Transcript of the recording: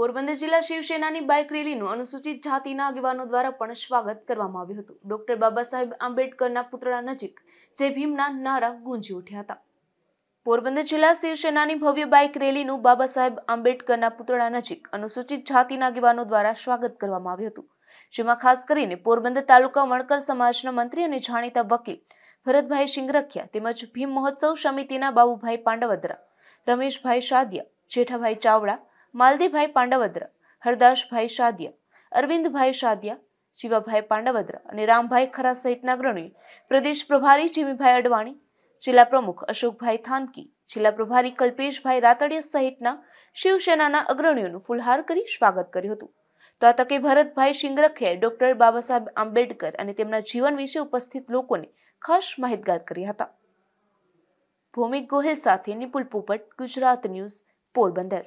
પોરબંદર જિલ્લા શિવસેનાની બાઇક રેલીનું અનુસૂચિત જાતિના આગેવાનો દ્વારા પણ સ્વાગત કરવામાં આવ્યું હતું ડોક્ટર બાબા સાહેબ આંબેડકરના પુતળા નજીક જે ભીમના નારા ગુંજી ઉઠ્યા હતા પોરબંદર જિલ્લા શિવસેનાની ભવ્ય બાઇક રેલીનું બાબા સાહેબ આંબેડકરના પુતળા નજીક અનુસૂચિત જાતિના આગેવાનો દ્વારા સ્વાગત કરવામાં આવ્યું હતું જેમાં ખાસ કરીને પોરબંદર તાલુકા વણકર સમાજના મંત્રી અને જાણીતા વકીલ ભરતભાઈ સિંગરખિયા તેમજ ભીમ મહોત્સવ સમિતિના બાબુભાઈ પાંડવદરા રમેશભાઈ શાદિયા જેઠાભાઈ ચાવડા માલદીભાઈ પાંડવદ્ર હરદાસભાઈ શાદિયા અરવિંદભાઈ શાદિયા જીવાભાઈ પાંડવદ્ર અને રામભાઈ ખરા સહિતના અગ્રણીઓ પ્રદેશ પ્રભારી જીમીભાઈ અડવાણી જિલ્લા પ્રમુખ અશોકભાઈ થાનકી જિલ્લા પ્રભારી કલ્પેશભાઈ રાતડિયા સહિતના શિવસેનાના અગ્રણીઓનું ફુલહાર કરી સ્વાગત કર્યું હતું તો આ તકે ભરતભાઈ શિંગરખે ડોક્ટર બાબાસાહેબ આંબેડકર અને તેમના જીવન વિશે ઉપસ્થિત લોકોને ખાસ માહિતગાર કર્યા હતા ભૌમિક ગોહિલ સાથે નિપુલ પોપટ ગુજરાત ન્યૂઝ પોરબંદર